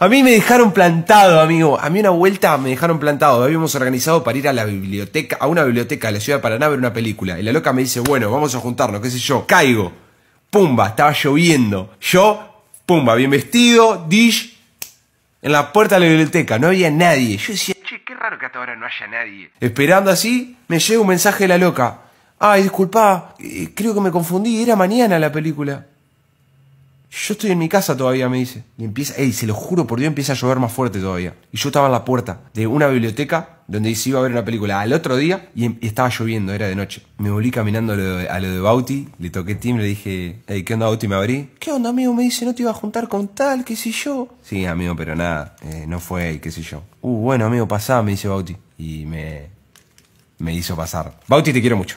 A mí me dejaron plantado, amigo. A mí una vuelta me dejaron plantado. Habíamos organizado para ir a la biblioteca, a una biblioteca de la ciudad de Paraná a ver una película. Y la loca me dice, bueno, vamos a juntarnos, qué sé yo. Caigo. Pumba, estaba lloviendo. Yo, pumba, bien vestido, dish, en la puerta de la biblioteca. No había nadie. Yo decía, che, qué raro que hasta ahora no haya nadie. Esperando así, me llega un mensaje de la loca. Ay, disculpa, eh, creo que me confundí, era mañana la película. Yo estoy en mi casa todavía, me dice. Y empieza, ey, se lo juro por Dios, empieza a llover más fuerte todavía. Y yo estaba en la puerta de una biblioteca donde se iba a ver una película al otro día y em, estaba lloviendo, era de noche. Me volví caminando a lo de, Bauti, le toqué Tim, le dije, ey, ¿qué onda Bauti? Me abrí. ¿Qué onda, amigo? Me dice, no te iba a juntar con tal, qué sé yo. Sí, amigo, pero nada, eh, no fue qué sé yo. Uh, bueno, amigo, pasá, me dice Bauti. Y me, me hizo pasar. Bauti, te quiero mucho.